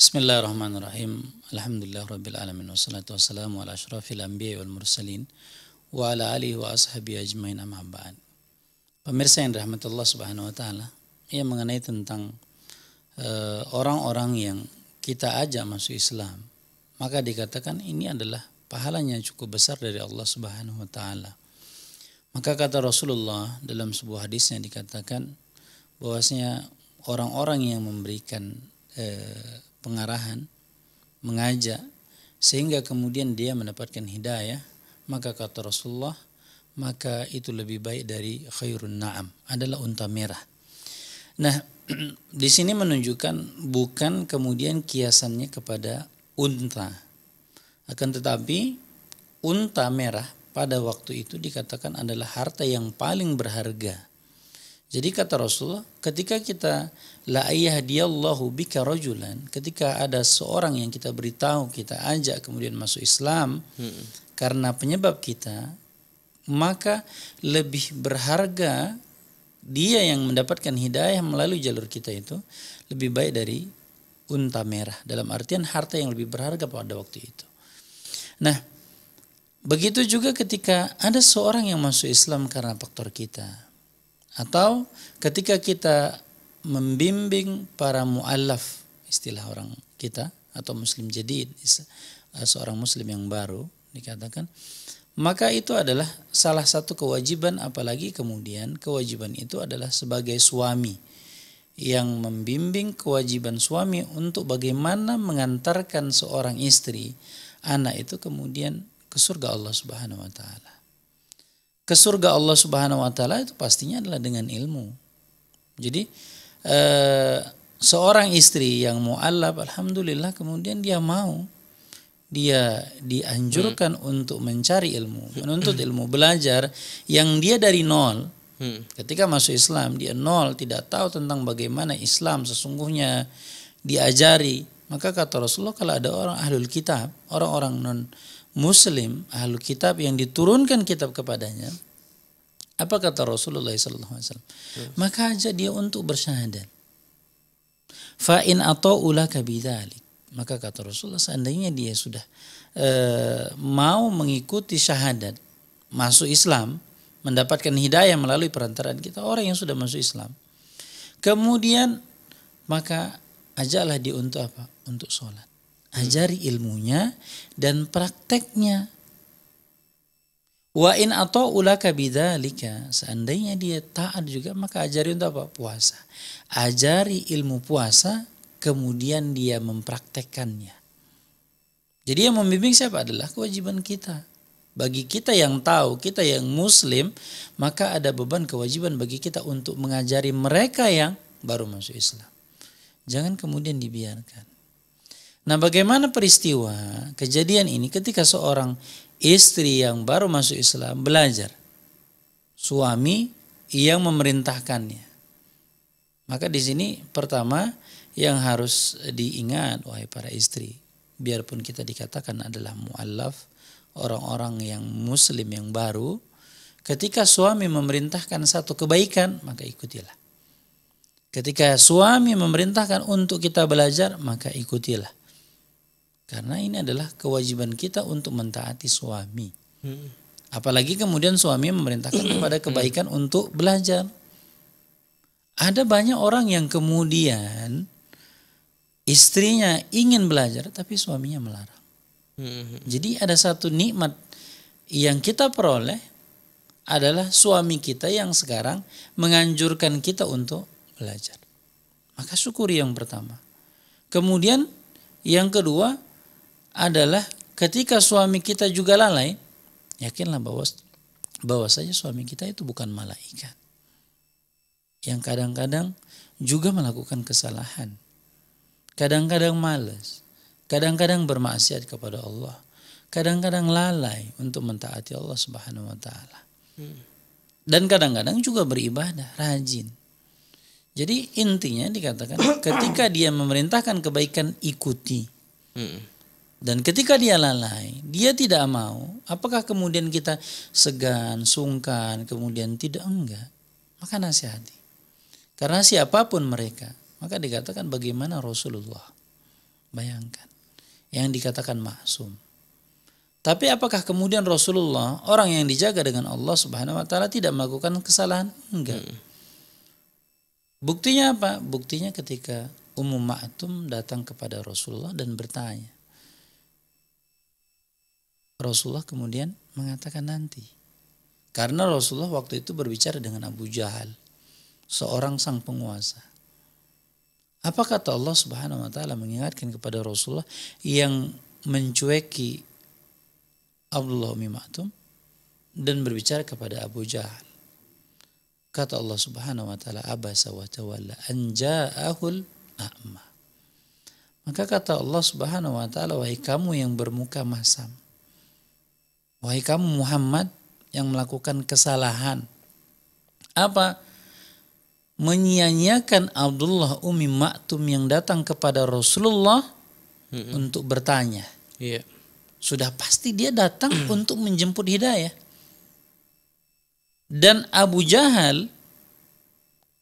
Bismillahirrahmanirrahim. Alhamdulillah rabbil alamin wassalatu wassalamu ala asyrafil anbiya wal mursalin wa ala alihi wa ashabi ajmain amma ba'd. Pemirsa yang Allah subhanahu wa taala, ia ya, mengenai tentang eh, orang-orang uh, yang kita ajak masuk Islam, maka dikatakan ini adalah pahalanya yang cukup besar dari Allah Subhanahu wa taala. Maka kata Rasulullah dalam sebuah hadis yang dikatakan bahwasanya orang-orang yang memberikan uh, pengarahan, mengajak sehingga kemudian dia mendapatkan hidayah, maka kata Rasulullah, maka itu lebih baik dari khairun na'am, adalah unta merah. Nah, di sini menunjukkan bukan kemudian kiasannya kepada unta. Akan tetapi unta merah pada waktu itu dikatakan adalah harta yang paling berharga jadi kata Rasulullah, ketika kita la Allahu bika rojulan, ketika ada seorang yang kita beritahu, kita ajak kemudian masuk Islam hmm. karena penyebab kita, maka lebih berharga dia yang mendapatkan hidayah melalui jalur kita itu lebih baik dari unta merah dalam artian harta yang lebih berharga pada waktu itu. Nah, begitu juga ketika ada seorang yang masuk Islam karena faktor kita atau ketika kita membimbing para mu'alaf, istilah orang kita, atau muslim jadi eh, seorang muslim yang baru, dikatakan, maka itu adalah salah satu kewajiban apalagi kemudian kewajiban itu adalah sebagai suami yang membimbing kewajiban suami untuk bagaimana mengantarkan seorang istri anak itu kemudian ke surga Allah Subhanahu wa taala ke surga Allah Subhanahu wa taala itu pastinya adalah dengan ilmu. Jadi eh, seorang istri yang mualaf alhamdulillah kemudian dia mau dia dianjurkan hmm. untuk mencari ilmu, menuntut ilmu, belajar yang dia dari nol. Hmm. Ketika masuk Islam dia nol, tidak tahu tentang bagaimana Islam sesungguhnya diajari. Maka kata Rasulullah kalau ada orang ahlul kitab, orang-orang non Muslim, ahlu kitab yang diturunkan kitab kepadanya, apa kata Rasulullah SAW? Yes. Maka ajak dia untuk bersyahadat. Fa'in atau ulah kabidalik. Maka kata Rasulullah, seandainya dia sudah e, mau mengikuti syahadat, masuk Islam, mendapatkan hidayah melalui perantaraan kita, orang yang sudah masuk Islam. Kemudian, maka ajaklah dia untuk apa? Untuk sholat. Ajari ilmunya dan prakteknya. Wa in atau ulaka lika seandainya dia taat juga maka ajari untuk apa? Puasa. Ajari ilmu puasa kemudian dia mempraktekkannya. Jadi yang membimbing siapa adalah kewajiban kita. Bagi kita yang tahu, kita yang muslim, maka ada beban kewajiban bagi kita untuk mengajari mereka yang baru masuk Islam. Jangan kemudian dibiarkan. Nah, bagaimana peristiwa kejadian ini ketika seorang istri yang baru masuk Islam belajar suami yang memerintahkannya. Maka di sini pertama yang harus diingat wahai para istri, biarpun kita dikatakan adalah muallaf orang-orang yang muslim yang baru, ketika suami memerintahkan satu kebaikan, maka ikutilah. Ketika suami memerintahkan untuk kita belajar, maka ikutilah karena ini adalah kewajiban kita untuk mentaati suami. Hmm. Apalagi kemudian suami memerintahkan hmm. kepada hmm. kebaikan untuk belajar. Ada banyak orang yang kemudian istrinya ingin belajar tapi suaminya melarang. Jadi ada satu nikmat yang kita peroleh adalah suami kita yang sekarang menganjurkan kita untuk belajar. Maka syukuri yang pertama. Kemudian yang kedua adalah ketika suami kita juga lalai, yakinlah bahwa bahwasanya suami kita itu bukan malaikat. Yang kadang-kadang juga melakukan kesalahan. Kadang-kadang malas, kadang-kadang bermaksiat kepada Allah, kadang-kadang lalai untuk mentaati Allah Subhanahu wa taala. Hmm. Dan kadang-kadang juga beribadah rajin. Jadi intinya dikatakan ketika dia memerintahkan kebaikan ikuti. Hmm. Dan ketika dia lalai, dia tidak mau, apakah kemudian kita segan, sungkan, kemudian tidak enggak? Maka nasihati. Karena siapapun mereka, maka dikatakan bagaimana Rasulullah. Bayangkan, yang dikatakan maksum. Tapi apakah kemudian Rasulullah, orang yang dijaga dengan Allah Subhanahu wa taala tidak melakukan kesalahan? Enggak. Bukti hmm. Buktinya apa? Buktinya ketika Ummu Ma'tum datang kepada Rasulullah dan bertanya, Rasulullah kemudian mengatakan nanti. Karena Rasulullah waktu itu berbicara dengan Abu Jahal, seorang sang penguasa. Apa kata Allah Subhanahu wa taala mengingatkan kepada Rasulullah yang mencueki Abdullah mimatum dan berbicara kepada Abu Jahal. Kata Allah Subhanahu wa taala abasa wa tawalla an ja'ahul a'ma. Maka kata Allah Subhanahu wa taala wahai kamu yang bermuka masam Wahai kamu Muhammad yang melakukan kesalahan. Apa? menyia Abdullah Umi Maktum yang datang kepada Rasulullah mm untuk bertanya. Iya. Sudah pasti dia datang untuk menjemput hidayah. Dan Abu Jahal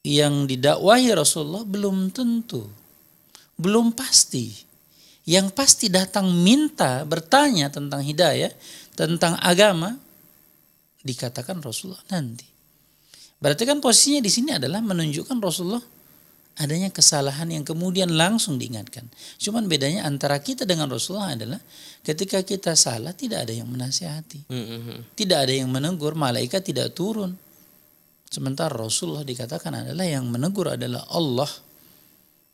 yang didakwahi Rasulullah belum tentu. Belum pasti. Yang pasti datang minta bertanya tentang hidayah tentang agama dikatakan Rasulullah nanti. Berarti kan posisinya di sini adalah menunjukkan Rasulullah adanya kesalahan yang kemudian langsung diingatkan. Cuman bedanya antara kita dengan Rasulullah adalah ketika kita salah tidak ada yang menasihati. Mm-hmm. Tidak ada yang menegur, malaikat tidak turun. Sementara Rasulullah dikatakan adalah yang menegur adalah Allah.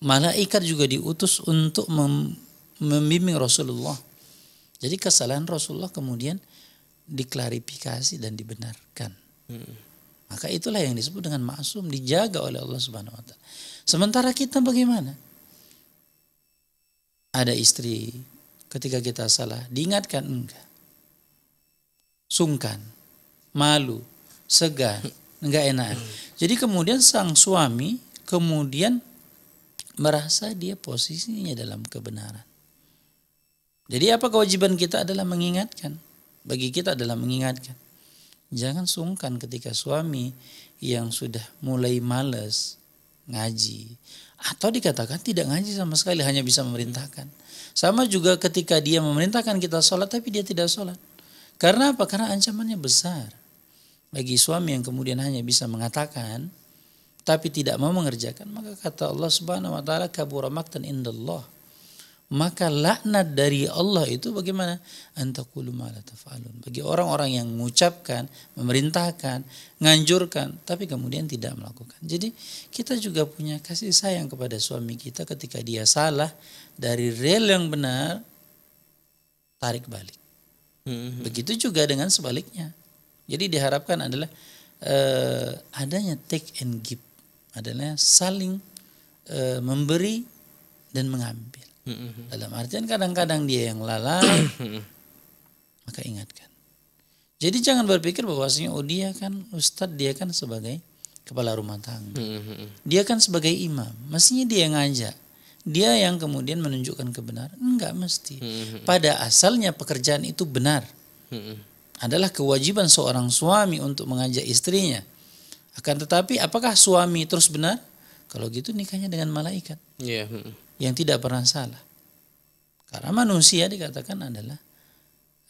Malaikat juga diutus untuk membimbing Rasulullah jadi kesalahan Rasulullah kemudian diklarifikasi dan dibenarkan. Hmm. Maka itulah yang disebut dengan maksum dijaga oleh Allah Subhanahu wa taala. Sementara kita bagaimana? Ada istri ketika kita salah diingatkan enggak? Sungkan, malu, segan, enggak enak. Hmm. Jadi kemudian sang suami kemudian merasa dia posisinya dalam kebenaran. Jadi apa kewajiban kita adalah mengingatkan. Bagi kita adalah mengingatkan. Jangan sungkan ketika suami yang sudah mulai males ngaji atau dikatakan tidak ngaji sama sekali hanya bisa memerintahkan. Sama juga ketika dia memerintahkan kita sholat tapi dia tidak sholat. Karena apa? Karena ancamannya besar. Bagi suami yang kemudian hanya bisa mengatakan tapi tidak mau mengerjakan maka kata Allah Subhanahu wa taala kabura maktan indallah maka laknat dari Allah itu bagaimana? Antakulu ma'ala taf'alun. Bagi orang-orang yang mengucapkan, memerintahkan, nganjurkan, tapi kemudian tidak melakukan. Jadi kita juga punya kasih sayang kepada suami kita ketika dia salah dari rel yang benar, tarik balik. Hmm. Begitu juga dengan sebaliknya. Jadi diharapkan adalah eh, adanya take and give, adanya saling eh, memberi dan mengambil hmm Dalam artian kadang-kadang dia yang lalai, mm-hmm. maka ingatkan. Jadi jangan berpikir bahwasanya oh dia kan ustadz, dia kan sebagai kepala rumah tangga. Mm-hmm. Dia kan sebagai imam, mestinya dia yang ngajak. Dia yang kemudian menunjukkan kebenaran, enggak mesti. Mm-hmm. Pada asalnya pekerjaan itu benar. Mm-hmm. Adalah kewajiban seorang suami untuk mengajak istrinya. Akan tetapi apakah suami terus benar? Kalau gitu nikahnya dengan malaikat. Yeah. Mm-hmm yang tidak pernah salah. Karena manusia dikatakan adalah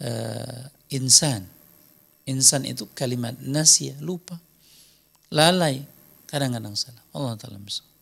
uh, insan. Insan itu kalimat nasia lupa, lalai, kadang-kadang salah. Allah Ta'ala misalnya.